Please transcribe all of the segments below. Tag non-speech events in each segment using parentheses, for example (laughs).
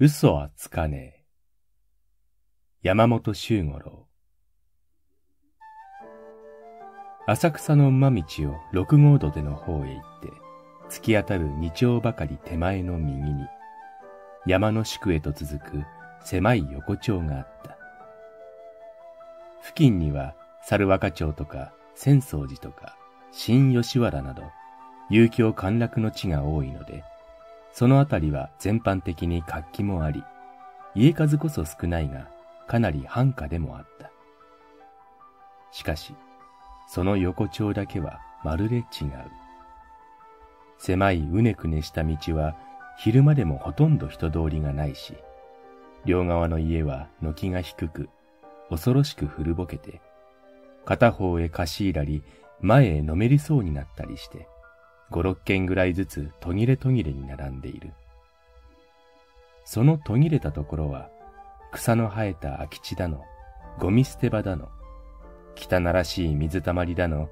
嘘はつかねえ。山本周五郎。浅草の馬道を六号土手の方へ行って、突き当たる二丁ばかり手前の右に、山の宿へと続く狭い横丁があった。付近には猿若町とか浅草寺とか新吉原など、遊興陥落の地が多いので、そのあたりは全般的に活気もあり、家数こそ少ないが、かなり繁華でもあった。しかし、その横丁だけはまるで違う。狭いうねくねした道は昼間でもほとんど人通りがないし、両側の家は軒が低く、恐ろしく古ぼけて、片方へ貸し入らり、前へのめりそうになったりして、五六軒ぐらいずつ途切れ途切れに並んでいる。その途切れたところは、草の生えた空き地だの、ゴミ捨て場だの、汚らしい水たまりだの、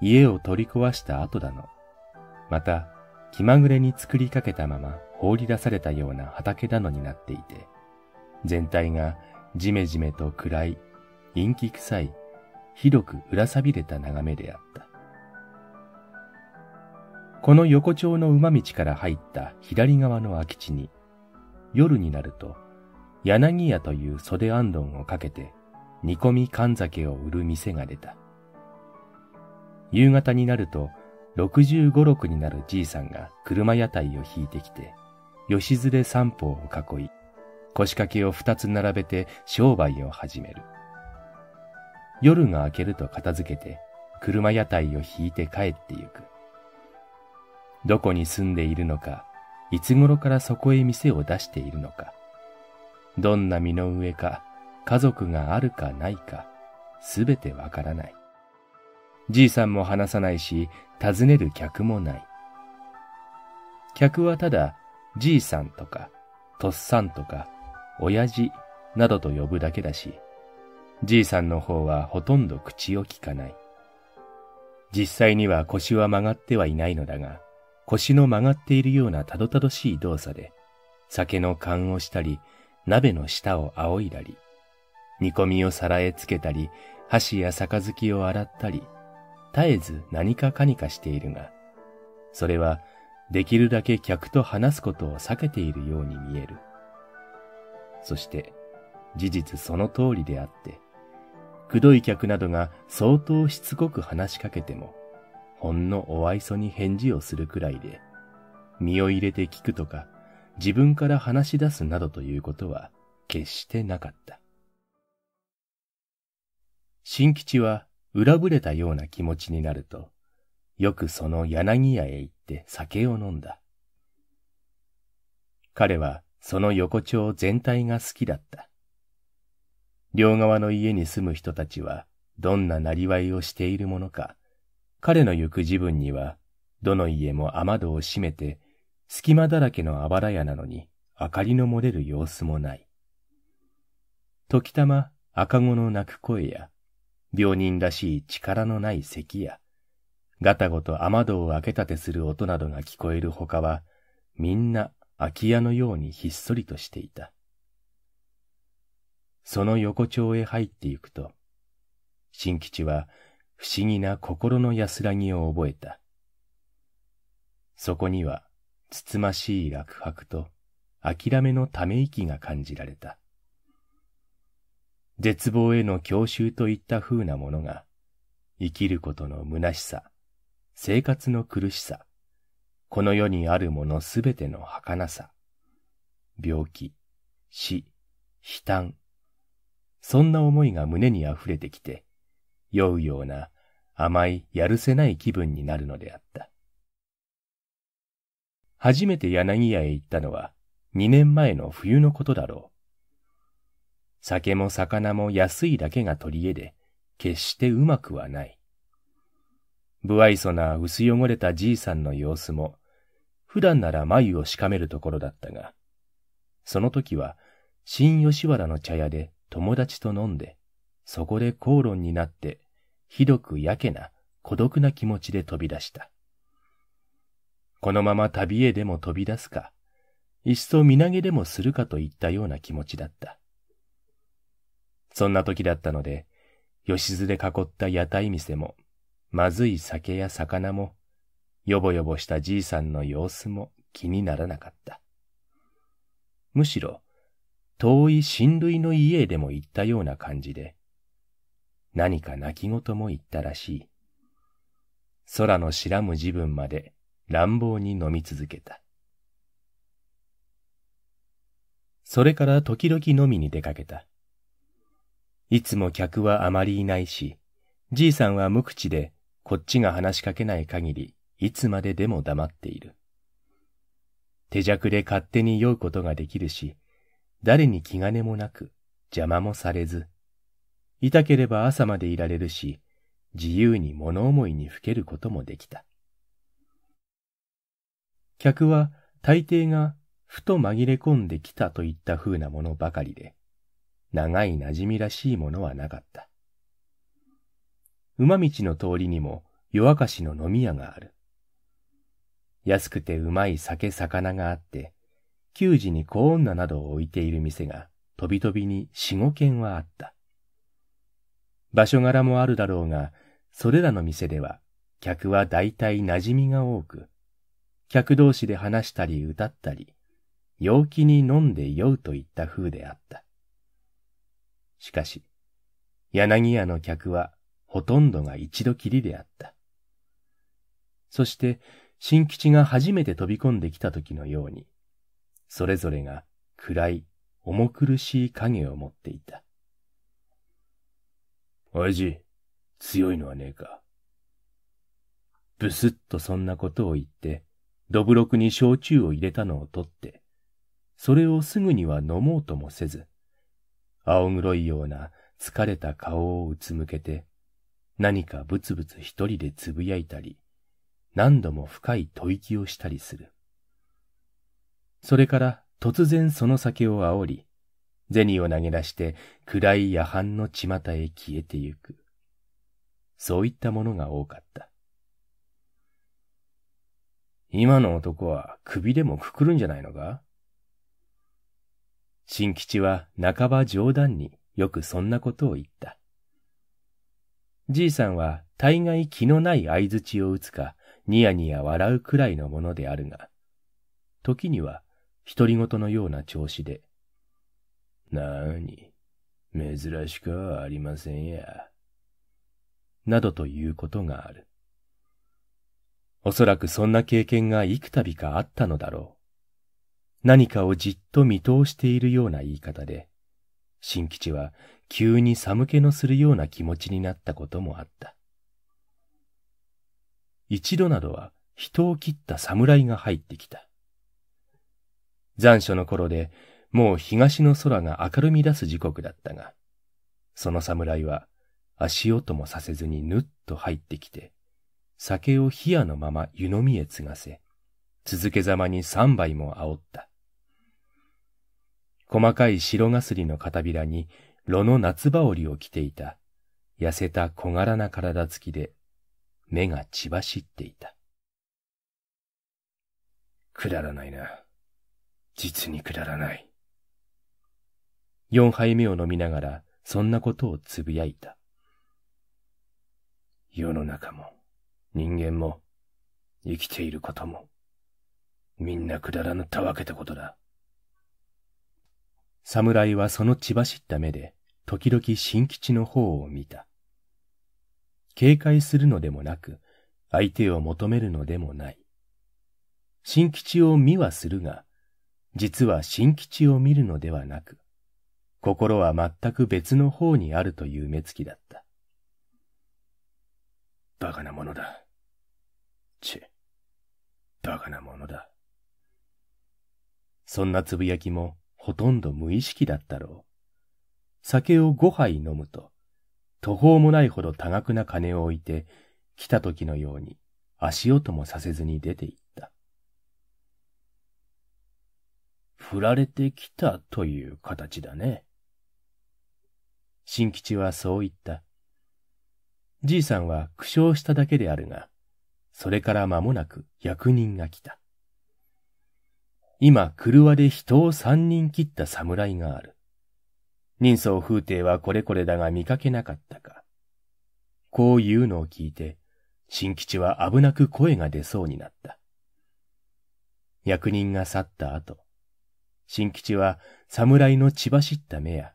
家を取り壊した跡だの、また、気まぐれに作りかけたまま放り出されたような畑だのになっていて、全体がじめじめと暗い、陰気臭い、ひどく裏さびれた眺めであった。この横丁の馬道から入った左側の空き地に、夜になると、柳屋という袖あんどんをかけて、煮込み缶酒を売る店が出た。夕方になると、六十五六になるじいさんが車屋台を引いてきて、吉連三方を囲い、腰掛けを二つ並べて商売を始める。夜が明けると片付けて、車屋台を引いて帰ってゆく。どこに住んでいるのか、いつ頃からそこへ店を出しているのか、どんな身の上か、家族があるかないか、すべてわからない。じいさんも話さないし、尋ねる客もない。客はただ、じいさんとか、とっさんとか、親父などと呼ぶだけだし、じいさんの方はほとんど口をきかない。実際には腰は曲がってはいないのだが、腰の曲がっているようなたどたどしい動作で、酒の勘をしたり、鍋の下を仰いだり、煮込みを皿へつけたり、箸や杯を洗ったり、絶えず何かかにかしているが、それはできるだけ客と話すことを避けているように見える。そして、事実その通りであって、くどい客などが相当しつこく話しかけても、ほんのお愛想に返事をするくらいで、身を入れて聞くとか、自分から話し出すなどということは決してなかった。新吉は裏ぶれたような気持ちになると、よくその柳屋へ行って酒を飲んだ。彼はその横丁全体が好きだった。両側の家に住む人たちはどんななりわいをしているものか、彼の行く自分には、どの家も雨戸を閉めて、隙間だらけのあばら屋なのに、明かりの漏れる様子もない。時たま赤子の泣く声や、病人らしい力のない咳や、ガタゴと雨戸を開けたてする音などが聞こえるほかは、みんな空き家のようにひっそりとしていた。その横丁へ入って行くと、新吉は不思議な心の安らぎを覚えた。そこには、つつましい落白と、諦めのため息が感じられた。絶望への郷愁といった風なものが、生きることの虚しさ、生活の苦しさ、この世にあるものすべての儚さ、病気、死、悲嘆、そんな思いが胸に溢れてきて、酔うような甘いやるせない気分になるのであった。初めて柳屋へ行ったのは二年前の冬のことだろう。酒も魚も安いだけが取り柄で、決してうまくはない。不愛想な薄汚れたじいさんの様子も、普段なら眉をしかめるところだったが、その時は新吉原の茶屋で友達と飲んで、そこで口論になって、ひどくやけな孤独な気持ちで飛び出した。このまま旅へでも飛び出すか、いっそ身投げでもするかといったような気持ちだった。そんな時だったので、吉津で囲った屋台店も、まずい酒や魚も、よぼよぼしたじいさんの様子も気にならなかった。むしろ、遠い親類の家へでも行ったような感じで、何か泣き言も言ったらしい。空の知らむ自分まで乱暴に飲み続けた。それから時々飲みに出かけた。いつも客はあまりいないし、じいさんは無口でこっちが話しかけない限り、いつまででも黙っている。手弱で勝手に酔うことができるし、誰に気兼ねもなく邪魔もされず、痛ければ朝までいられるし、自由に物思いにふけることもできた。客は大抵がふと紛れ込んできたといった風なものばかりで、長い馴染みらしいものはなかった。馬道の通りにも夜明かしの飲み屋がある。安くてうまい酒魚があって、給仕に小女などを置いている店が、とびとびに四五軒はあった。場所柄もあるだろうが、それらの店では、客は大体馴染みが多く、客同士で話したり歌ったり、陽気に飲んで酔うといった風であった。しかし、柳屋の客はほとんどが一度きりであった。そして、新吉が初めて飛び込んできた時のように、それぞれが暗い、重苦しい影を持っていた。親父、強いのはねえか。ブスッとそんなことを言って、どぶろくに焼酎を入れたのを取って、それをすぐには飲もうともせず、青黒いような疲れた顔をうつむけて、何かぶつぶつ一人でつぶやいたり、何度も深い吐息をしたりする。それから突然その酒を煽り、銭を投げ出して暗い夜半の巷へ消えてゆく。そういったものが多かった。今の男は首でもくくるんじゃないのか新吉は半ば冗談によくそんなことを言った。じいさんは大概気のない相槌を打つか、ニヤニヤ笑うくらいのものであるが、時には独り言のような調子で、なーに、珍しくはありませんや。などということがある。おそらくそんな経験が幾度かあったのだろう。何かをじっと見通しているような言い方で、新吉は急に寒気のするような気持ちになったこともあった。一度などは人を切った侍が入ってきた。残暑の頃でもう東の空が明るみ出す時刻だったが、その侍は足音もさせずにぬっと入ってきて、酒を冷やのまま湯飲みへ継がせ、続けざまに三杯も煽った。細かい白がすりの片びらに、炉の夏羽織を着ていた、痩せた小柄な体つきで、目が血走っていた。くだらないな。実にくだらない。四杯目を飲みながら、そんなことをつぶやいた。世の中も、人間も、生きていることも、みんなくだらぬたわけたことだ。侍はその血走った目で、時々新吉の方を見た。警戒するのでもなく、相手を求めるのでもない。新吉を見はするが、実は新吉を見るのではなく、心は全く別の方にあるという目つきだった。バカなものだ。ち、バカなものだ。そんなつぶやきもほとんど無意識だったろう。酒を5杯飲むと、途方もないほど多額な金を置いて、来た時のように足音もさせずに出て行った。振られてきたという形だね。新吉はそう言った。じいさんは苦笑しただけであるが、それから間もなく役人が来た。今、車で人を三人切った侍がある。人相風亭はこれこれだが見かけなかったか。こう言うのを聞いて、新吉は危なく声が出そうになった。役人が去った後、新吉は侍の血走った目や、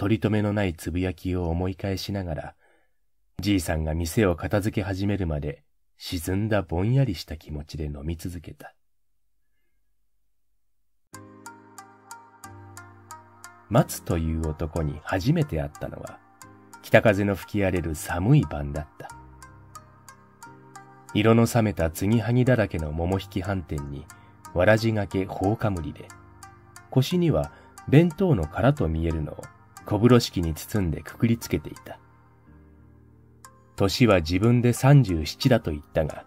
取り留めのないつぶやきを思い返しながら、じいさんが店を片付け始めるまで沈んだぼんやりした気持ちで飲み続けた。松という男に初めて会ったのは、北風の吹き荒れる寒い晩だった。色の冷めた継ぎはぎだらけの桃引き飯店に、わらじがけ放かむりで、腰には弁当の殻と見えるのを小風呂敷に包んでくくりつけていた。年は自分で37だと言ったが、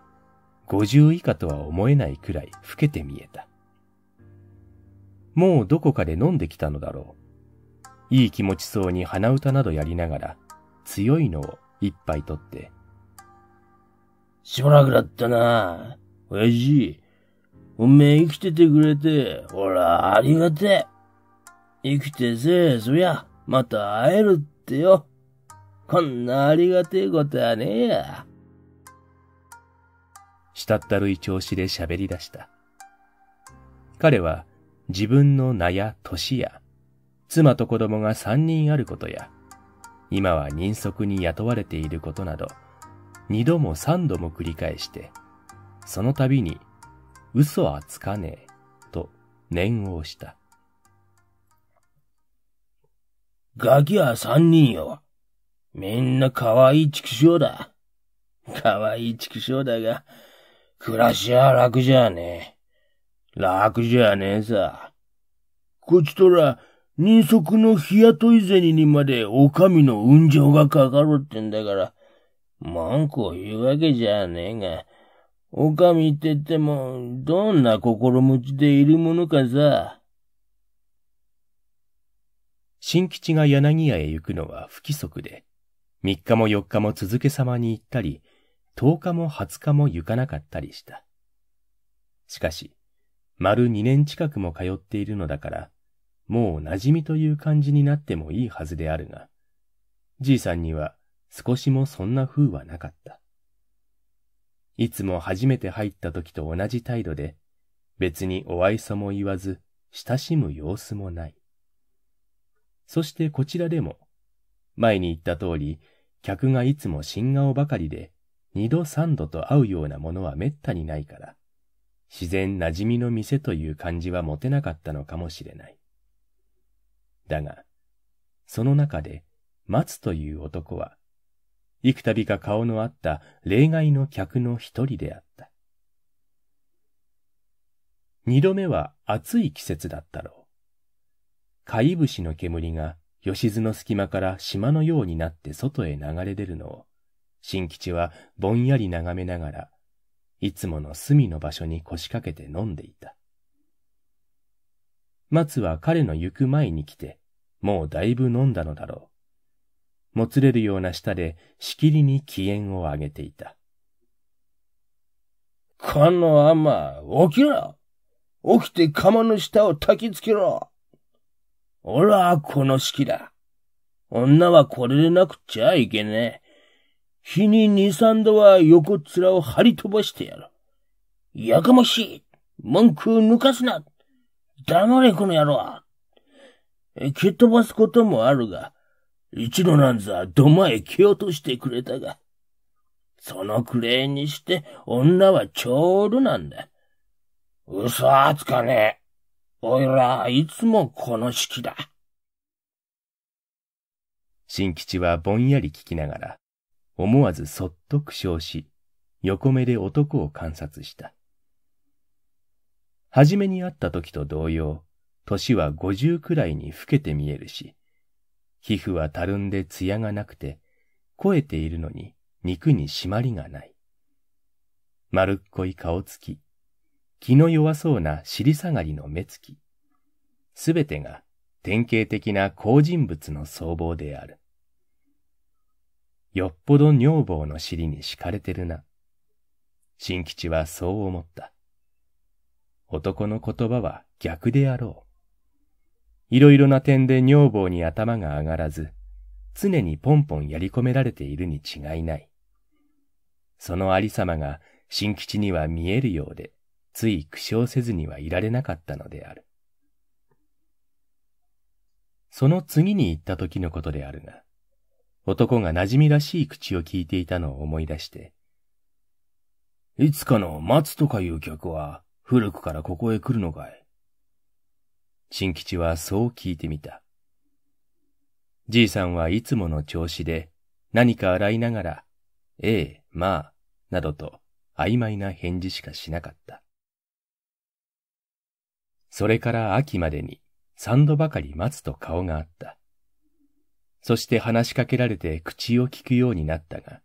50以下とは思えないくらい老けて見えた。もうどこかで飲んできたのだろう。いい気持ちそうに鼻歌などやりながら、強いのを一杯取って。しばらくだったな親父。おめえ生きててくれて、ほら、ありがてえ。生きてせえ、そりゃ。また会えるってよ。こんなありがてえことはねえや。したったるい調子で喋り出した。彼は自分の名や年や、妻と子供が三人あることや、今は人足に雇われていることなど、二度も三度も繰り返して、その度に、嘘はつかねえ、と念を押した。ガキは三人よ。みんな可愛い畜生だ。可愛い畜生だが、暮らしは楽じゃねえ。楽じゃねえさ。こちとら、人足の日雇い銭にまでお上の運情がかかるってんだから、文句を言うわけじゃねえが、お上って言っても、どんな心持ちでいるものかさ。新吉が柳屋へ行くのは不規則で、3日も4日も続けさまに行ったり、10日も20日も行かなかったりした。しかし、丸2年近くも通っているのだから、もう馴染みという感じになってもいいはずであるが、じいさんには少しもそんな風はなかった。いつも初めて入った時と同じ態度で、別にお愛想も言わず、親しむ様子もない。そしてこちらでも、前に言った通り、客がいつも新顔ばかりで、二度三度と会うようなものは滅多にないから、自然馴染みの店という感じは持てなかったのかもしれない。だが、その中で、松という男は、幾度か顔のあった例外の客の一人であった。二度目は暑い季節だったろう。貝節の煙が、吉津の隙間から島のようになって外へ流れ出るのを、新吉はぼんやり眺めながら、いつもの隅の場所に腰掛けて飲んでいた。松は彼の行く前に来て、もうだいぶ飲んだのだろう。もつれるような舌で、しきりに機嫌を上げていた。この雨、ま、起きろ起きて釜の下を焚きつけろおら、この式だ。女はこれでなくちゃいけねえ。日に二三度は横面を張り飛ばしてやる。やかましい文句抜かすな黙れ、この野郎蹴っ飛ばすこともあるが、一度なんざ土間へ蹴落としてくれたが、そのくれにして女はちょうどなんだ。嘘はつかねえ。おいら、いつもこの式だ。新吉はぼんやり聞きながら、思わずそっと苦笑し、横目で男を観察した。初めに会った時と同様、年は五十くらいに老けて見えるし、皮膚はたるんで艶がなくて、肥えているのに肉に締まりがない。丸っこい顔つき、気の弱そうな尻下がりの目つき、すべてが典型的な好人物の相貌である。よっぽど女房の尻に敷かれてるな。新吉はそう思った。男の言葉は逆であろう。いろいろな点で女房に頭が上がらず、常にポンポンやり込められているに違いない。そのありさまが新吉には見えるようで、つい苦笑せずにはいられなかったのである。その次に行った時のことであるが、男が馴染みらしい口を聞いていたのを思い出して、いつかの松とかいう客は古くからここへ来るのかい新吉はそう聞いてみた。じいさんはいつもの調子で何か洗いながら、ええ、まあ、などと曖昧な返事しかしなかった。それから秋までに三度ばかり待つと顔があった。そして話しかけられて口を聞くようになったが、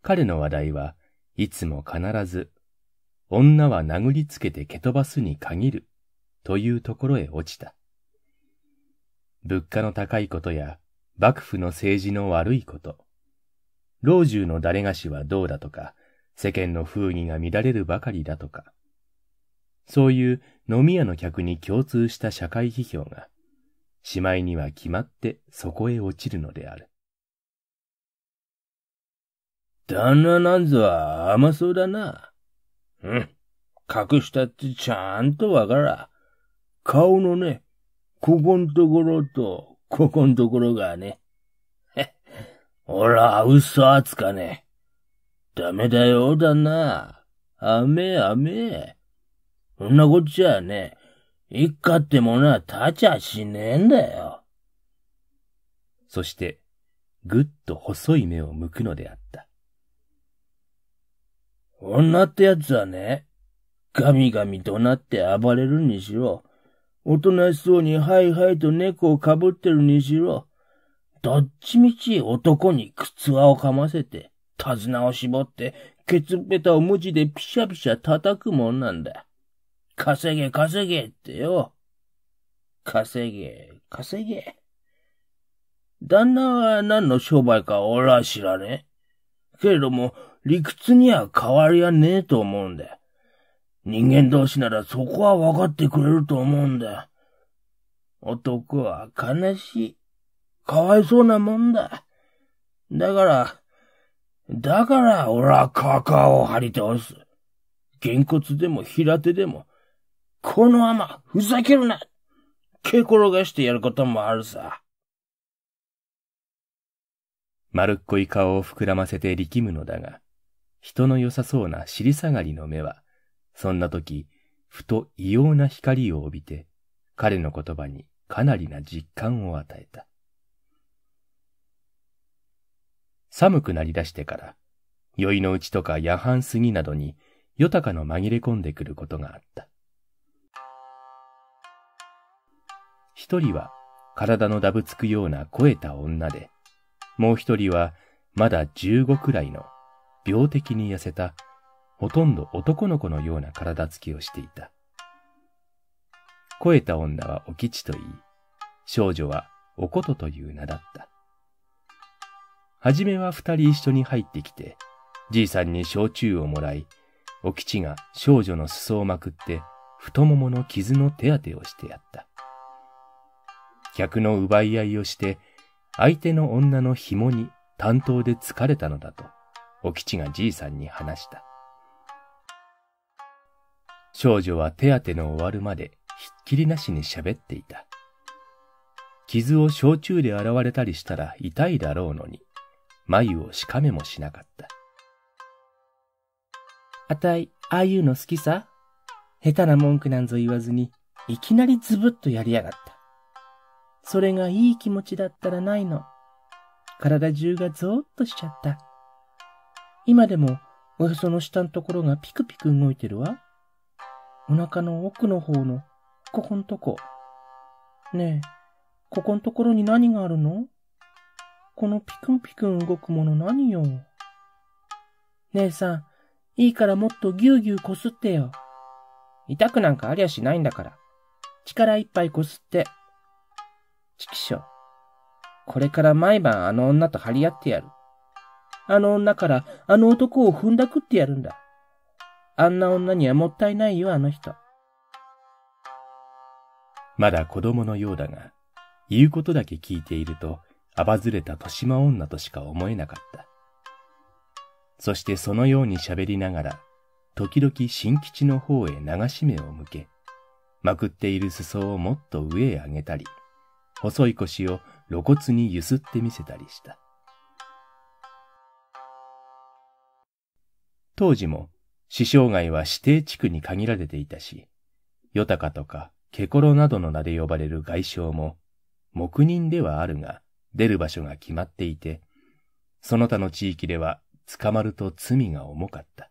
彼の話題はいつも必ず、女は殴りつけて蹴飛ばすに限るというところへ落ちた。物価の高いことや幕府の政治の悪いこと、老中の誰がしはどうだとか、世間の風儀が乱れるばかりだとか、そういう飲み屋の客に共通した社会批評が、しまいには決まってそこへ落ちるのである。旦那なんぞは甘そうだな。うん。隠したってちゃんとわから顔のね、ここんところと、ここんところがね。お (laughs) ら、嘘つかね。ダメだよ、旦那。あめあめ。そんなこっちゃね、一家ってものは立ちゃしねえんだよ。そして、ぐっと細い目を向くのであった。女ってやつはね、ガミガミ怒鳴って暴れるにしろ、おとなしそうにハイハイと猫をかぶってるにしろ、どっちみち男に靴輪をかませて、手綱を絞って、ケツペタを無地でピシャピシャ叩くもんなんだ。稼げ、稼げってよ。稼げ、稼げ。旦那は何の商売か俺は知らねえ。けれども、理屈には変わりはねえと思うんだ。人間同士ならそこは分かってくれると思うんだ。男は悲しい。かわいそうなもんだ。だから、だから俺はカカを張り倒す。げんこつでも平手でも、このまま、ふざけるな蹴転がしてやることもあるさ。丸っこい顔を膨らませて力むのだが、人の良さそうな尻下がりの目は、そんな時、ふと異様な光を帯びて、彼の言葉にかなりな実感を与えた。寒くなりだしてから、宵のうちとか夜半過ぎなどに、豊かの紛れ込んでくることがあった。一人は体のだぶつくような肥えた女で、もう一人はまだ15くらいの病的に痩せた、ほとんど男の子のような体つきをしていた。肥えた女はお吉と言い、少女はおことという名だった。はじめは二人一緒に入ってきて、じいさんに焼酎をもらい、お吉が少女の裾をまくって太ももの傷の手当てをしてやった。客の奪い合いをして、相手の女の紐に担当で疲れたのだと、お吉がじいさんに話した。少女は手当ての終わるまでひっきりなしに喋っていた。傷を焼酎で洗われたりしたら痛いだろうのに、眉をしかめもしなかった。あたい、ああいうの好きさ下手な文句なんぞ言わずに、いきなりズブッとやりやがった。それがいい気持ちだったらないの。体中がゾーッとしちゃった。今でもおへその下のところがピクピク動いてるわ。お腹の奥の方のここんとこ。ねえ、ここんところに何があるのこのピクンピクン動くもの何よ。姉さん、いいからもっとぎゅうぎゅうこすってよ。痛くなんかありゃしないんだから。力いっぱいこすって。畜生。これから毎晩あの女と張り合ってやる。あの女からあの男を踏んだくってやるんだ。あんな女にはもったいないよ、あの人。まだ子供のようだが、言うことだけ聞いていると、あばずれた豊島女としか思えなかった。そしてそのように喋りながら、時々新吉の方へ流し目を向け、まくっている裾をもっと上へ上げたり、細い腰を露骨に揺すってみせたりした。当時も死生街は指定地区に限られていたし、ヨタカとかケコロなどの名で呼ばれる外傷も、黙認ではあるが出る場所が決まっていて、その他の地域では捕まると罪が重かった。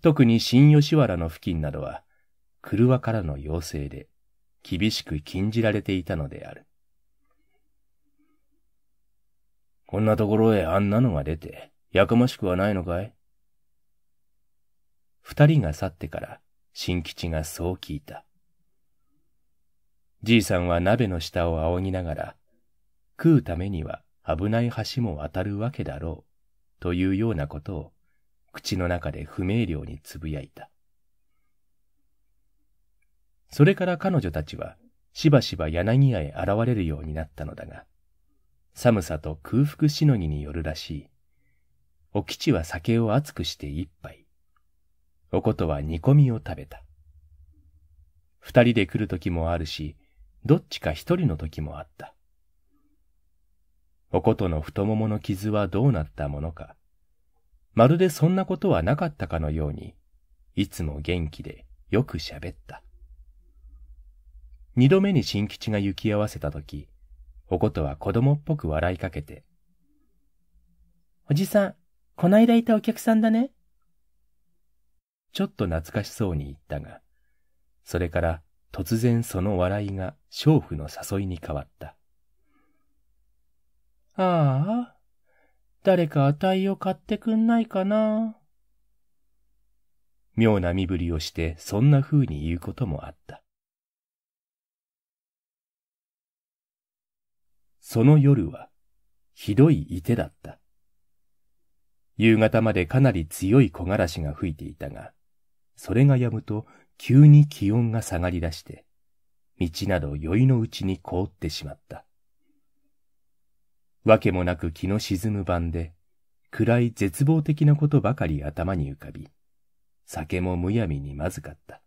特に新吉原の付近などは、車からの要請で厳しく禁じられていたのである。こんなところへあんなのが出て、やかましくはないのかい二人が去ってから、新吉がそう聞いた。じいさんは鍋の下を仰ぎながら、食うためには危ない橋も渡るわけだろう、というようなことを、口の中で不明瞭につぶやいた。それから彼女たちは、しばしば柳屋へ現れるようになったのだが、寒さと空腹しのぎによるらしい。お吉は酒を熱くして一杯。おことは煮込みを食べた。二人で来る時もあるし、どっちか一人の時もあった。おことの太ももの傷はどうなったものか。まるでそんなことはなかったかのように、いつも元気でよく喋った。二度目に新吉が行き合わせたとき、おことは子供っぽく笑いかけて。おじさん、こないだいたお客さんだね。ちょっと懐かしそうに言ったが、それから突然その笑いが娼婦の誘いに変わった。ああ、誰か値を買ってくんないかな。妙な身振りをしてそんな風に言うこともあった。その夜は、ひどいいてだった。夕方までかなり強い木枯らしが吹いていたが、それが止むと急に気温が下がり出して、道など酔いのうちに凍ってしまった。わけもなく気の沈む晩で、暗い絶望的なことばかり頭に浮かび、酒もむやみにまずかった。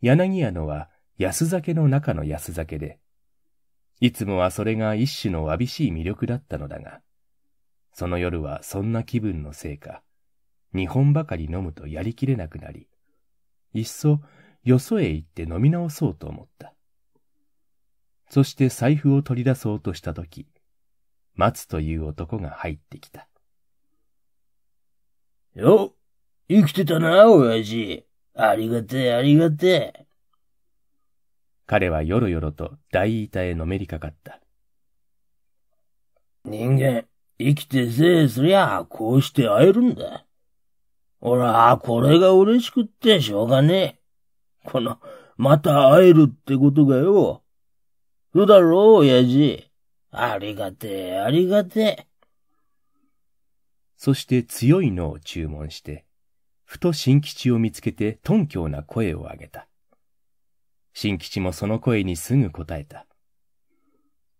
柳屋のは安酒の中の安酒で、いつもはそれが一種のわびしい魅力だったのだが、その夜はそんな気分のせいか、日本ばかり飲むとやりきれなくなり、いっそよそへ行って飲み直そうと思った。そして財布を取り出そうとしたとき、松という男が入ってきた。よ、生きてたな、親父。ありがてえ、ありがてえ。彼はよろよろと大板へのめりかかった。人間、生きてせいすりゃ、こうして会えるんだ。俺は、これが嬉しくってしょうがねえ。この、また会えるってことがよ。そうだろう、親父。ありがてえ、ありがてえ。そして強いのを注文して、ふと新吉を見つけて頓強な声を上げた。新吉もその声にすぐ答えた。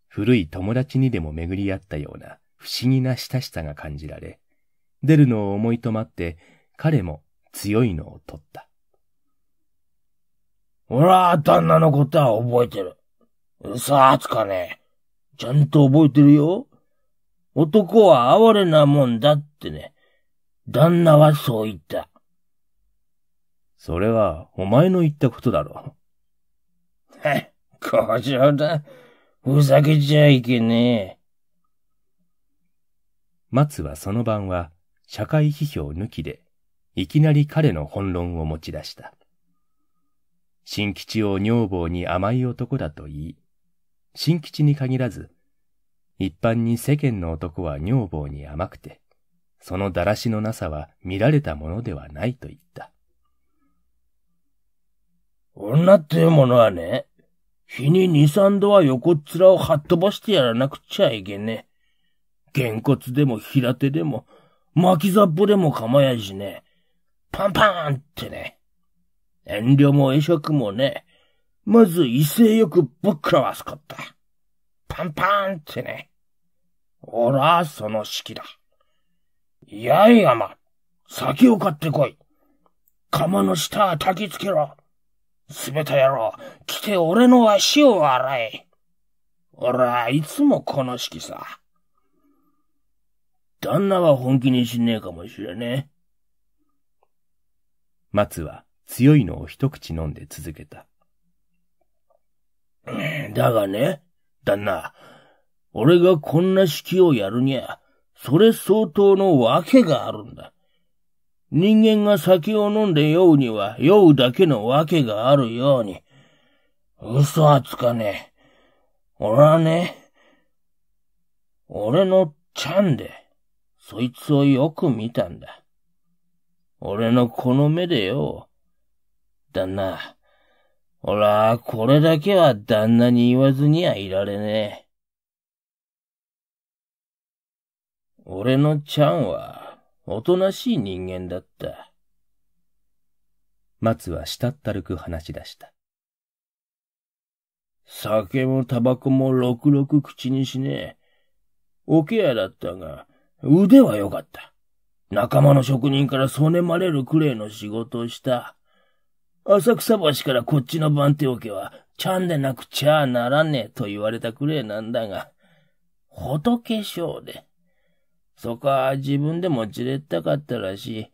古い友達にでも巡り合ったような不思議な親しさが感じられ、出るのを思い止まって彼も強いのを取った。俺は旦那のことは覚えてる。嘘つかねえ。ちゃんと覚えてるよ。男は哀れなもんだってね。旦那はそう言った。それはお前の言ったことだろ工場だ。ふざけちゃいけねえ。松はその晩は社会批評抜きで、いきなり彼の本論を持ち出した。新吉を女房に甘い男だと言い、新吉に限らず、一般に世間の男は女房に甘くて、そのだらしのなさは見られたものではないと言った。女っていうものはね、日に二三度は横っ面をはっ飛ばしてやらなくちゃいけねえ。げんこつでも平手でも、巻きざっぽでも構やしねえ。パンパーンってね。遠慮も会釈もね、まず威勢よくぶっくらわすかった。パンパーンってね。おら、その式だ。やいやま、先を買ってこい。釜の下焚きつけろ。すべてやろう。て俺の足を洗え。俺はいつもこの式さ。旦那は本気にしねえかもしれねえ。松は強いのを一口飲んで続けた。だがね、旦那、俺がこんな式をやるにゃ、それ相当の訳があるんだ。人間が酒を飲んで酔うには酔うだけの訳があるように、嘘はつかねえ。俺はね、俺のちゃんで、そいつをよく見たんだ。俺のこの目でよ。旦那、俺はこれだけは旦那に言わずにはいられねえ。俺のちゃんは、おとなしい人間だった。松はしたったるく話し出した。酒もタバコもろくろく口にしねえ。おケアだったが、腕は良かった。仲間の職人からそねまれるくれいの仕事をした。浅草橋からこっちの番手おけは、ちゃんでなくちゃならねえと言われたくれいなんだが、仏性で。そこは自分でもじれったかったらしい。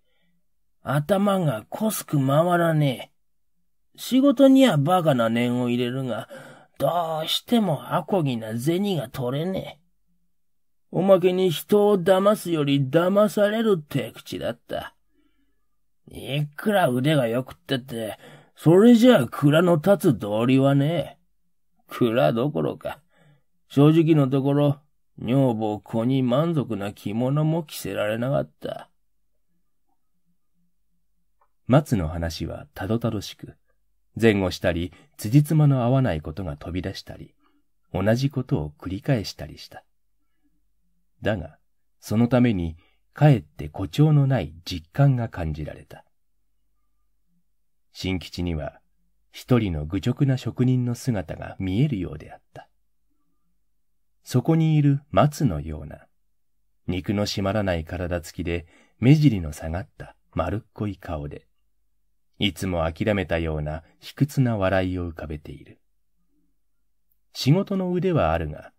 頭がこすく回らねえ。仕事にはバカな念を入れるが、どうしてもアコギな銭が取れねえ。おまけに人を騙すより騙されるって口だった。いくら腕が良くってって、それじゃあ蔵の立つ道理はねえ。蔵どころか。正直のところ、女房子に満足な着物も着せられなかった。松の話はたどたどしく、前後したり、辻褄の合わないことが飛び出したり、同じことを繰り返したりした。だが、そのために、かえって誇張のない実感が感じられた。新吉には、一人の愚直な職人の姿が見えるようであった。そこにいる松のような、肉の締まらない体つきで、目尻の下がった丸っこい顔で、いつも諦めたような卑屈な笑いを浮かべている。仕事の腕はあるが、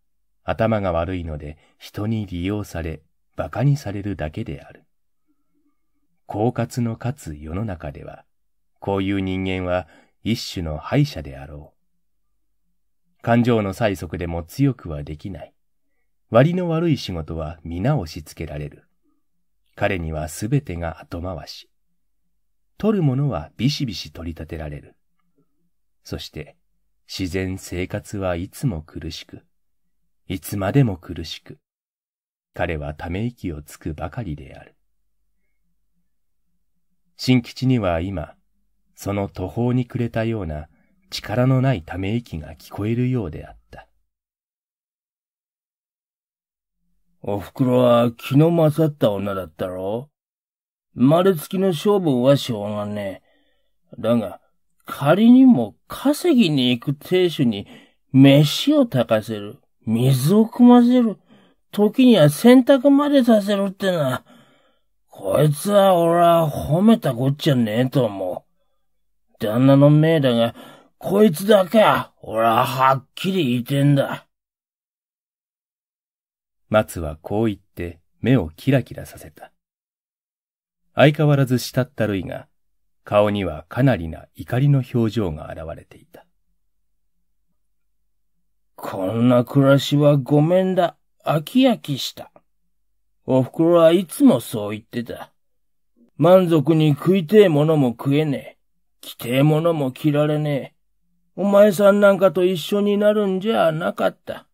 頭が悪いので人に利用され、馬鹿にされるだけである。狡猾のかつ世の中では、こういう人間は一種の敗者であろう。感情の催促でも強くはできない。割の悪い仕事は皆押し付けられる。彼にはすべてが後回し。取るものはビシビシ取り立てられる。そして、自然生活はいつも苦しく、いつまでも苦しく、彼はため息をつくばかりである。新吉には今、その途方に暮れたような力のないため息が聞こえるようであった。お袋は気の勝った女だったろう丸付きの勝負はしょうがねえ。だが、仮にも稼ぎに行く亭主に飯を炊かせる、水を汲ませる、時には洗濯までさせるってな。こいつは俺は褒めたこっちゃねえと思う。旦那の命だが、こいつだけは俺ははっきり言いてんだ。松はこう言って目をキラキラさせた。相変わらず慕ったるいが、顔にはかなりな怒りの表情が現れていた。こんな暮らしはごめんだ。飽き飽きした。お袋はいつもそう言ってた。満足に食いてえものも食えねえ。着てえものも着られねえ。お前さんなんかと一緒になるんじゃなかった。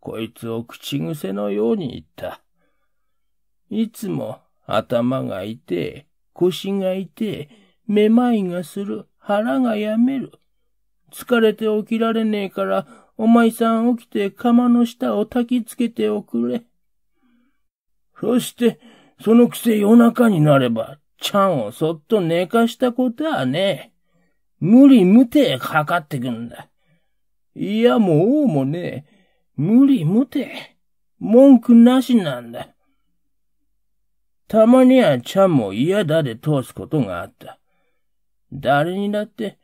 こいつを口癖のように言った。いつも頭が痛え、腰が痛え、めまいがする、腹がやめる。疲れて起きられねえから、お前さん起きて釜の下を焚きつけておくれ。そして、そのくせ夜中になれば、ちゃんをそっと寝かしたことはねえ。無理無てかかってくんだ。いや、もう王もねえ。無理無て文句なしなんだ。たまにはちゃんも嫌だで通すことがあった。誰にだって、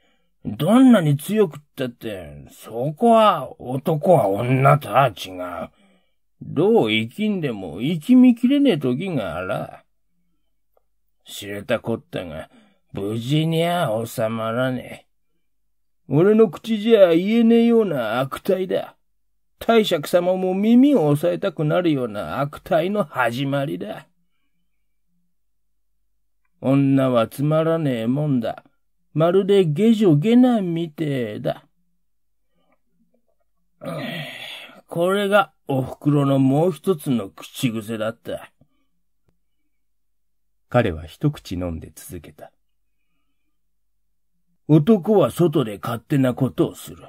どんなに強くったって、そこは男は女とは違う。どう生きんでも生き見きれねえ時があら。知れたこったが、無事には収まらねえ。俺の口じゃ言えねえような悪態だ。大釈様も耳を押さえたくなるような悪態の始まりだ。女はつまらねえもんだ。まるで下女下男みてえだ。これがお袋のもう一つの口癖だった。彼は一口飲んで続けた。男は外で勝手なことをする。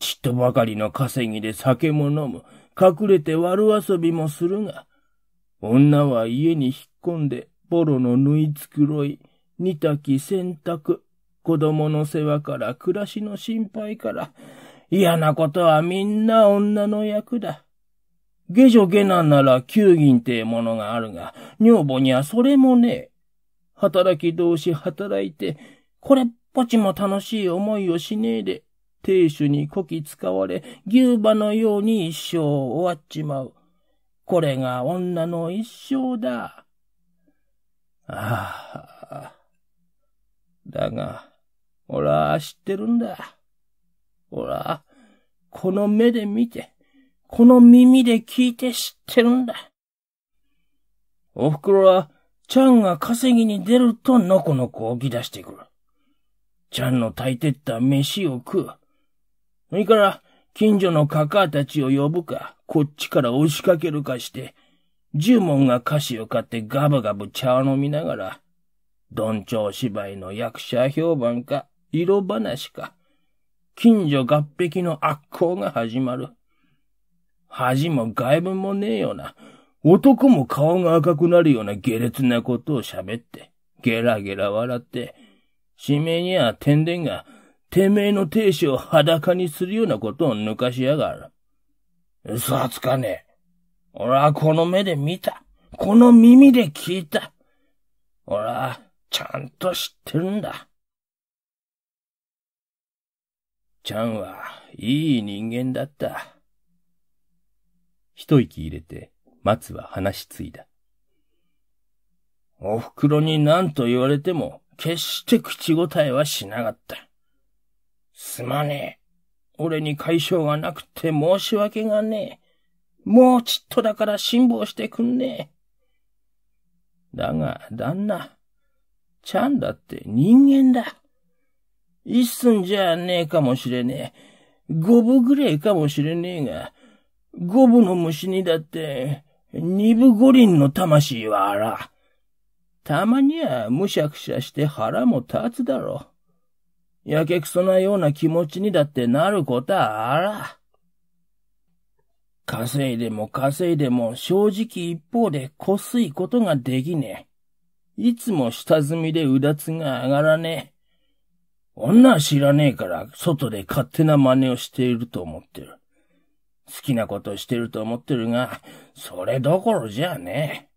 ちっとばかりの稼ぎで酒も飲む、隠れて悪遊びもするが、女は家に引っ込んでボロの縫い繕い、煮炊き洗濯、子供の世話から暮らしの心配から、嫌なことはみんな女の役だ。下女下男なら給銀ってものがあるが、女房にはそれもねえ。働き同士働いて、これっぽちも楽しい思いをしねえで、亭主にこき使われ、牛馬のように一生終わっちまう。これが女の一生だ。ああ。だが、俺は知ってるんだ。俺は、この目で見て、この耳で聞いて知ってるんだ。お袋は、ちゃんが稼ぎに出るとのこのこ起き出してくる。ちゃんの炊いてった飯を食う。それから、近所のカカたちを呼ぶか、こっちから押しかけるかして、十文が菓子を買ってガブガブ茶を飲みながら、どんちょう芝居の役者評判か、色話か、近所合壁の悪行が始まる。恥も外文もねえような、男も顔が赤くなるような下劣なことを喋って、ゲラゲラ笑って、しめには天殿が、てめえの亭主を裸にするようなことを抜かしやがる。嘘はつかねえ。俺はこの目で見た。この耳で聞いた。俺は、ちゃんと知ってるんだ。ちゃんは、いい人間だった。一息入れて、松は話し継いだ。お袋に何と言われても、決して口答えはしなかった。すまねえ。俺に解消がなくて申し訳がねえ。もうちっとだから辛抱してくんねえ。だが、旦那、ちゃんだって人間だ。一寸じゃねえかもしれねえ。五分ぐらいかもしれねえが、五分の虫にだって、二分五輪の魂はあら。たまにはむしゃくしゃして腹も立つだろう。やけくそなような気持ちにだってなることはあら。稼いでも稼いでも正直一方でこすいことができねえ。いつも下積みでうだつが上がらねえ。女は知らねえから外で勝手な真似をしていると思ってる。好きなことしてると思ってるが、それどころじゃね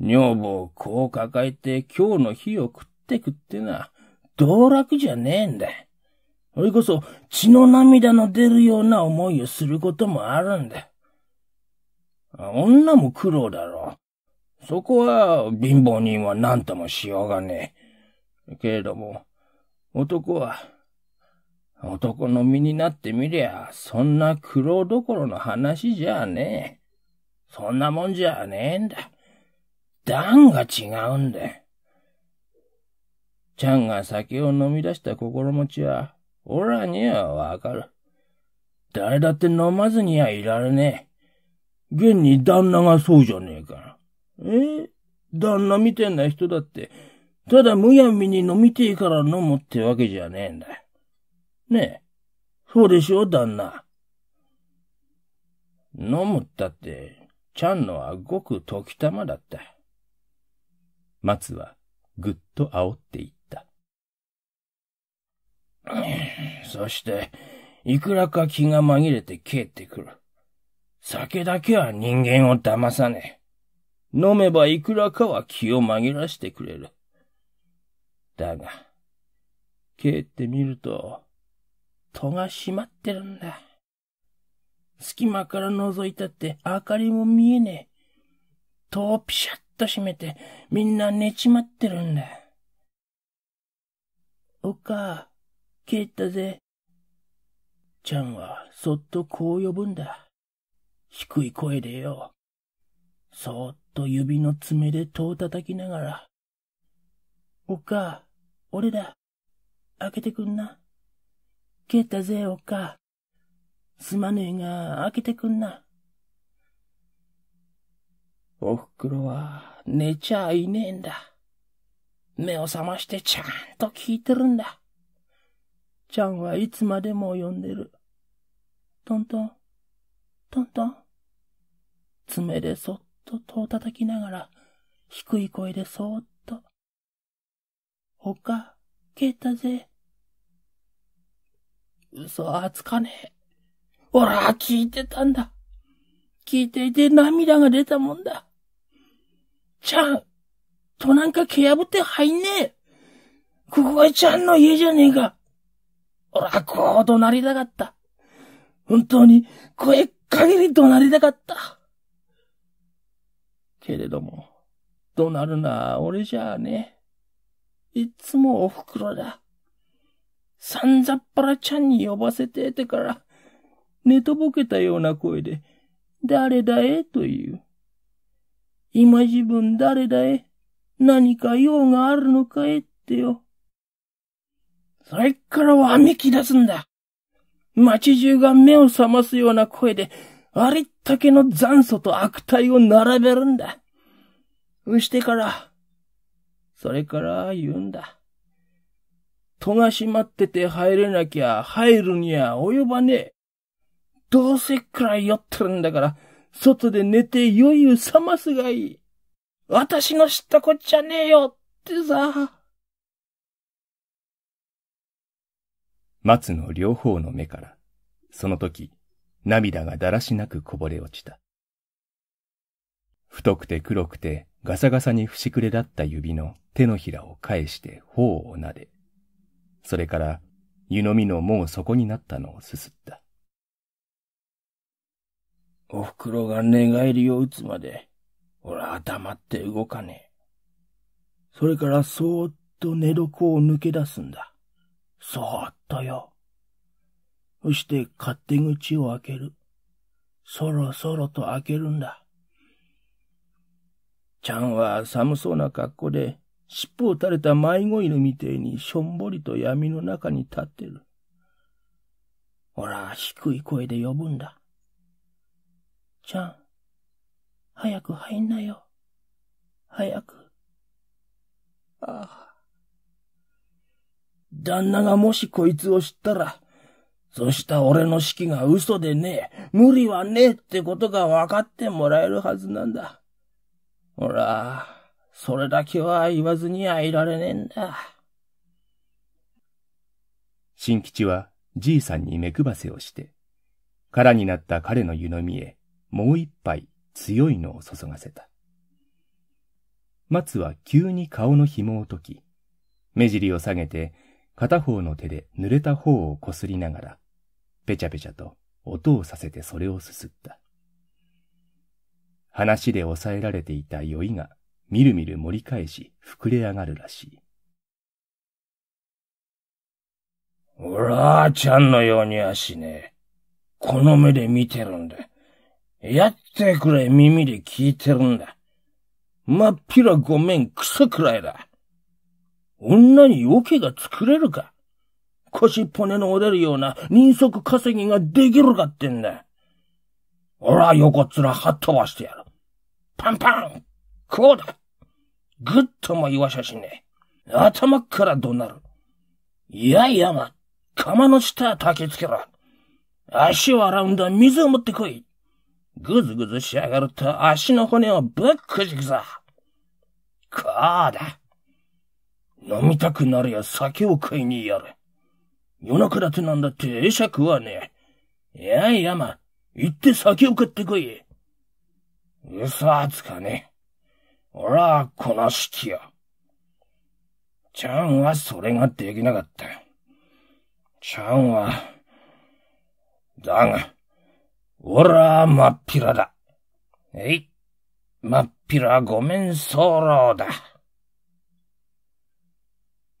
え。女房をこう抱えて今日の日を食ってくってな、道楽じゃねえんだ。それこそ血の涙の出るような思いをすることもあるんだ。女も苦労だろう。そこは貧乏人は何ともしようがねえ。けれども、男は、男の身になってみりゃ、そんな苦労どころの話じゃねえ。そんなもんじゃねえんだ。段が違うんだ。ちゃんが酒を飲み出した心持ちは、俺らにはわかる。誰だって飲まずにはいられねえ。現に旦那がそうじゃねえから。え旦那みたいな人だって、ただむやみに飲みてえから飲むってわけじゃねえんだ。ねえ、そうでしょ、旦那。飲むったって、ちゃんのはごく時たまだった。松はぐっと煽っていった。そして、いくらか気が紛れて帰ってくる。酒だけは人間を騙さねえ。飲めばいくらかは気を紛らしてくれる。だが、帰ってみると、戸が閉まってるんだ。隙間から覗いたって明かりも見えねえ。戸をピシャッと閉めてみんな寝ちまってるんだ。おっか、帰ったぜ。ちゃんはそっとこう呼ぶんだ。低い声でよ。そっと指の爪で戸を叩きながら。おっか、俺だ。開けてくんな。帰ったぜ、おっか。すまねえが、開けてくんな。おふくろは寝ちゃいねえんだ。目を覚ましてちゃんと聞いてるんだ。ちゃんはいつまでも呼んでる。トントン、トントン。爪でそっと戸を叩きながら、低い声でそーっと。おか、消えたぜ。嘘はつかねえ。ほら、聞いてたんだ。聞いていて涙が出たもんだ。ちゃん、となんか蹴破って入んねえ。ここがちゃんの家じゃねえか。俺はこう怒鳴りたかった。本当に声限り怒鳴りたかった。けれども、怒鳴るな、俺じゃあね。いつもお袋だ。さんざっぱらちゃんに呼ばせてってから、寝とぼけたような声で、誰だえという。今自分誰だえ何か用があるのかえってよ。それからわめき出すんだ。街中が目を覚ますような声で、ありったけの残素と悪態を並べるんだ。うしてから、それから言うんだ。戸が閉まってて入れなきゃ入るには及ばねえ。どうせくらい酔ってるんだから、外で寝て余い覚ますがいい。私の知ったこっちゃねえよってさ。松の両方の目から、その時、涙がだらしなくこぼれ落ちた。太くて黒くてガサガサに節くれだった指の手のひらを返して頬を撫で、それから湯飲みのもう底になったのをすすった。お袋が寝返りを打つまで、俺は黙って動かねえ。それからそーっと寝床を抜け出すんだ。そーっとよ。そして勝手口を開ける。そろそろと開けるんだ。ちゃんは寒そうな格好で、尻尾を垂れた迷子犬みてえにしょんぼりと闇の中に立ってる。ほら、低い声で呼ぶんだ。ちゃん、早く入んなよ。早く。ああ。旦那がもしこいつを知ったら、そした俺の式が嘘でねえ、無理はねえってことが分かってもらえるはずなんだ。ほら、それだけは言わずにはいられねえんだ。新吉はじいさんに目配せをして、空になった彼の湯飲みへもう一杯強いのを注がせた。松は急に顔の紐を解き、目尻を下げて片方の手で濡れた方をこすりながら、ぺちゃぺちゃと音をさせてそれをすすった。話で抑えられていた酔いが、みるみる盛り返し、膨れ上がるらしい。おらあちゃんのようにはしねえ。この目で見てるんだ。やってくれ耳で聞いてるんだ。まっぴらごめん、クソくらいだ。女に余計が作れるか腰骨の折れるような人足稼ぎができるかってんだ。俺は横面はっ飛ばしてやる。パンパンこうだぐっとも言わしゃしねえ。頭から怒鳴る。いやいやま、釜の下焚きつけろ。足を洗うんだ、水を持ってこい。ぐずぐずし上がると足の骨をぶっくじくぞ。こうだ。飲みたくなるや酒を買いにやる。夜中だってなんだって会釈はねえ。いやいやま、行って酒を買ってこい。嘘つかね。俺はこなしきや。ちゃんはそれができなかった。ちゃんは、だが、俺はまっぴらだ。えい、まっぴらごめんそうろうだ。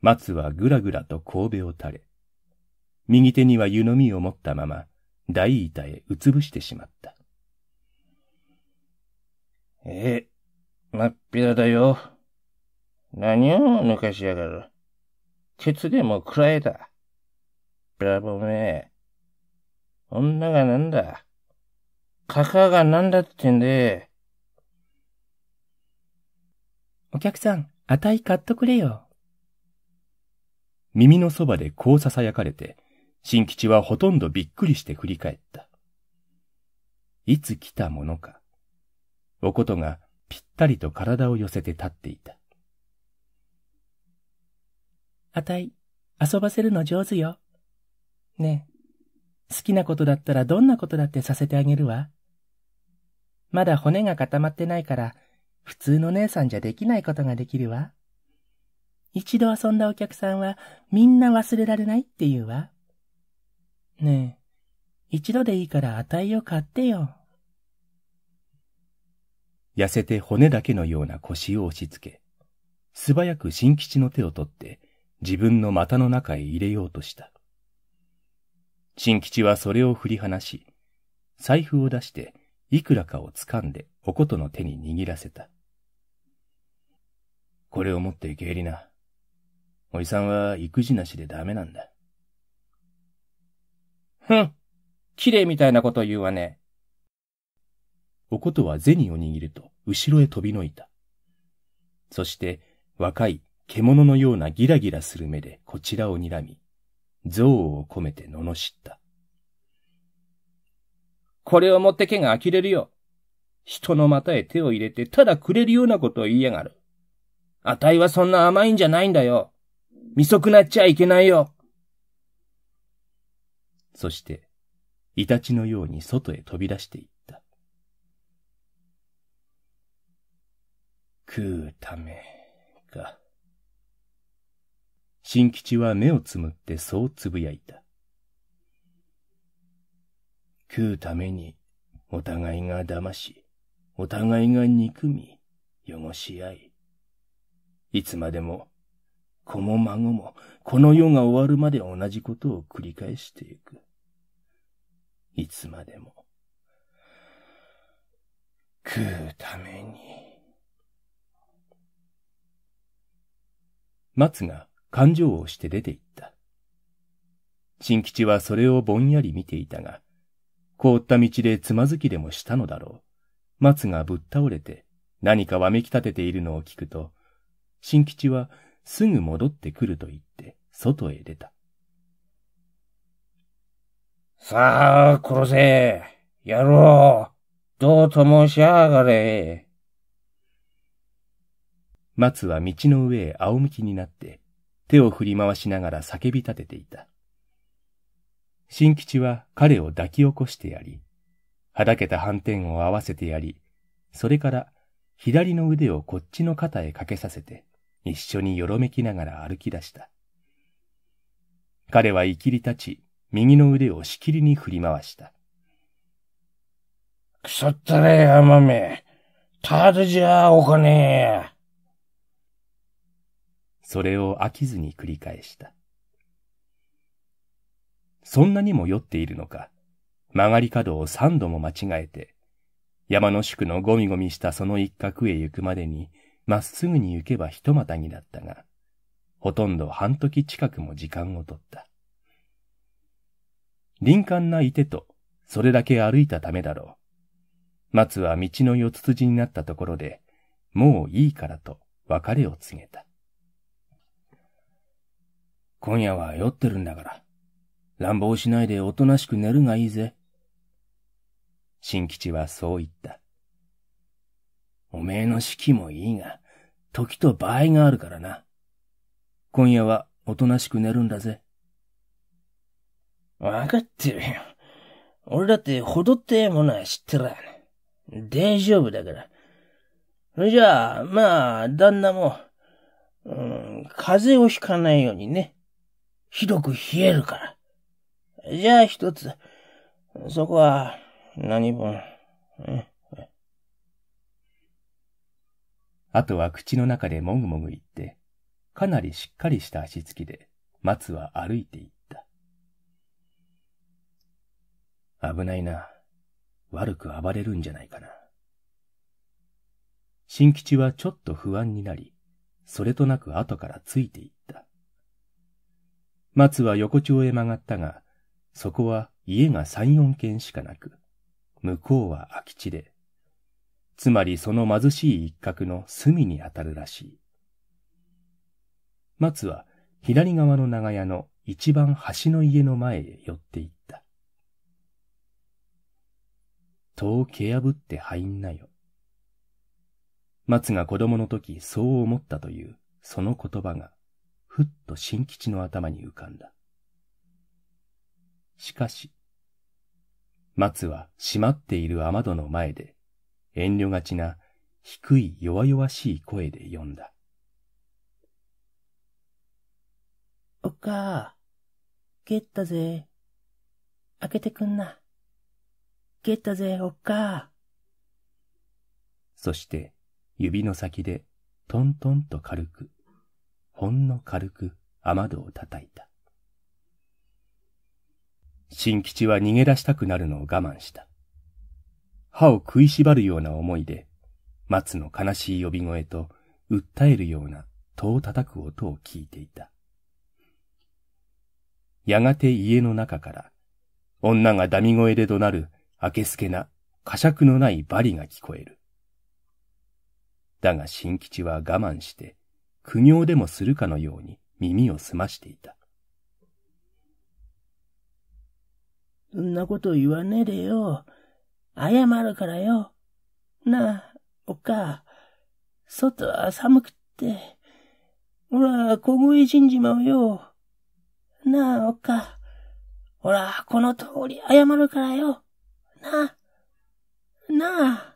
松はぐらぐらと神戸を垂れ、右手には湯飲みを持ったまま、大板へうつぶしてしまった。ええ、まっぴらだよ。何を抜かしやがる。鉄でもくらえだ。ラらぼめ。女がなんだ。かかがなんだってんで。お客さん、あたい買っとくれよ。耳のそばでこう囁かれて、新吉はほとんどびっくりして振り返った。いつ来たものか。おことがぴったりと体を寄せて立っていた。あたい、遊ばせるの上手よ。ねえ、好きなことだったらどんなことだってさせてあげるわ。まだ骨が固まってないから、普通の姉さんじゃできないことができるわ。一度遊んだお客さんはみんな忘れられないって言うわ。ねえ、一度でいいから値を買ってよ。痩せて骨だけのような腰を押し付け、素早く新吉の手を取って自分の股の中へ入れようとした。新吉はそれを振り離し、財布を出していくらかを掴んでおことの手に握らせた。これを持っていけえりな。おじさんは育児なしでダメなんだ。ふん綺麗みたいなこと言うわね。おことは銭を握ると、後ろへ飛びのいた。そして、若い、獣のようなギラギラする目でこちらを睨み、憎悪を込めて罵った。これを持ってけが呆れるよ。人の股へ手を入れてただくれるようなことを言いやがる。あたいはそんな甘いんじゃないんだよ。見損なっちゃいけないよ。そして、イタチのように外へ飛び出していった。食うためか。新吉は目をつむってそうつぶやいた。食うためにお互いが騙し、お互いが憎み、汚し合い、いつまでも子も孫も、この世が終わるまで同じことを繰り返していく。いつまでも。食うために。松が感情をして出て行った。新吉はそれをぼんやり見ていたが、凍った道でつまずきでもしたのだろう。松がぶっ倒れて何かわめき立てているのを聞くと、新吉はすぐ戻ってくると言って外へ出た。さあ、殺せやろうどうともしやがれ松は道の上へ仰向きになって手を振り回しながら叫び立てていた。新吉は彼を抱き起こしてやり、はだけた斑点を合わせてやり、それから左の腕をこっちの肩へかけさせて、一緒によろめきながら歩き出した。彼は生きり立ち、右の腕をしきりに振り回した。腐ったれ、甘め。ただじゃお金や。それを飽きずに繰り返した。そんなにも酔っているのか、曲がり角を三度も間違えて、山の宿のゴミゴミしたその一角へ行くまでにまっすぐに行けば一たにだったが、ほとんど半時近くも時間をとった。敏感ないてと、それだけ歩いたためだろう。松は道の四つ筋になったところで、もういいからと別れを告げた。今夜は酔ってるんだから、乱暴しないでおとなしく寝るがいいぜ。新吉はそう言った。おめえの式もいいが、時と場合があるからな。今夜はおとなしく寝るんだぜ。わかってるよ。俺だってほどってものは知ってらん。大丈夫だから。それじゃあ、まあ、旦那も、うん、風邪をひかないようにね。ひどく冷えるから。じゃあ一つ、そこは、何分、うんあとは口の中でもぐもぐ言って、かなりしっかりした足つきで、松は歩いていった。危ないな。悪く暴れるんじゃないかな。新吉はちょっと不安になり、それとなく後からついていった。松は横丁へ曲がったが、そこは家が三四軒しかなく、向こうは空き地で、つまりその貧しい一角の隅にあたるらしい。松は左側の長屋の一番端の家の前へ寄っていった。戸を蹴破って入んなよ。松が子供の時そう思ったというその言葉がふっと新吉の頭に浮かんだ。しかし、松は閉まっている雨戸の前で遠慮がちな低い弱々しい声で呼んだ。おっかゲッタぜ。開けてくんな。ゲッタぜ、おっかそして指の先でトントンと軽く、ほんの軽く雨戸を叩いた。新吉は逃げ出したくなるのを我慢した。歯を食いしばるような思いで、松の悲しい呼び声と訴えるような戸を叩く音を聞いていた。やがて家の中から、女がダミ声で怒鳴る、明けすけな、呵責のないバリが聞こえる。だが新吉は我慢して、苦行でもするかのように耳を澄ましていた。そんなこと言わねえでよ。謝るからよ。なあ、おっか。外は寒くって。ほら、凍いじんじまうよ。なあ、おっか。ほら、この通り謝るからよ。なあ、なあ。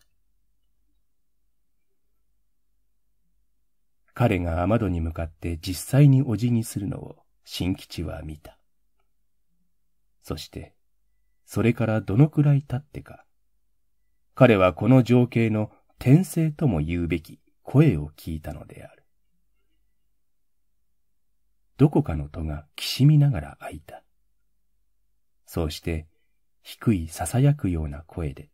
彼が雨戸に向かって実際にお辞儀するのを新吉は見た。そして、それからどのくらい経ってか、彼はこの情景の転生とも言うべき声を聞いたのである。どこかの戸がきしみながら開いた。そうして、低い囁くような声で、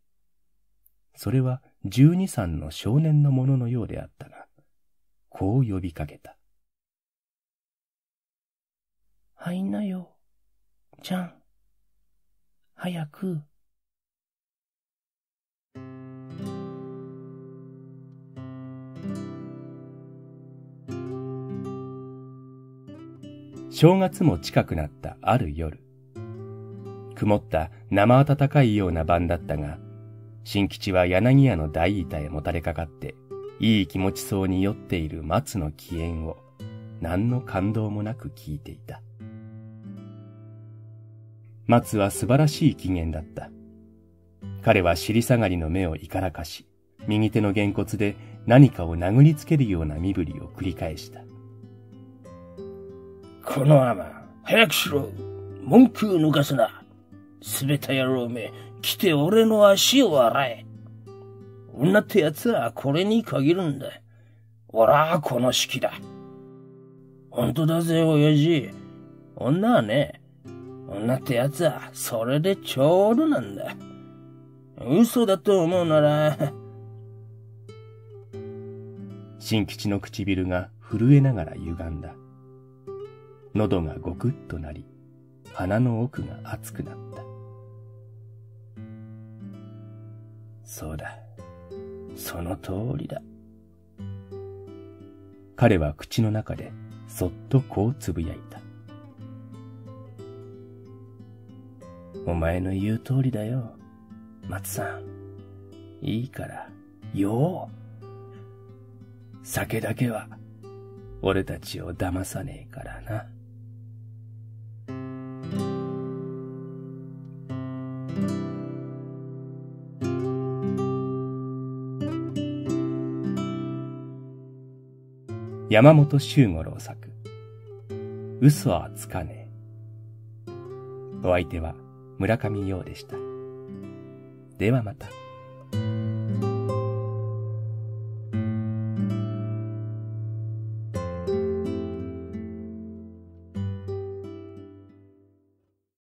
それは十二三の少年のもののようであったが、こう呼びかけた。入んなよ、ちゃん。早く。正月も近くなったある夜。曇った生暖かいような晩だったが、新吉は柳屋の大板へもたれかかって、いい気持ちそうに酔っている松の起源を、何の感動もなく聞いていた。松は素晴らしい機源だった。彼は尻下がりの目をいからかし、右手のげんこつで何かを殴りつけるような身振りを繰り返した。このまま、早くしろ文句を抜かすな滑った野郎め、来て俺の足を洗え女ってやつはこれに限るんだ。俺はこの式だ。本当だぜ、親父。女はね、女ってやつはそれでちょうどなんだ。嘘だと思うなら。新吉の唇が震えながら歪んだ。喉がゴクッとなり、鼻の奥が熱くなった。そうだ。その通りだ。彼は口の中でそっとこうつぶやいた。お前の言う通りだよ。松さん、いいから、よう。酒だけは、俺たちを騙さねえからな。山本周五郎作、嘘はつかねえ。お相手は村上陽でした。ではまた。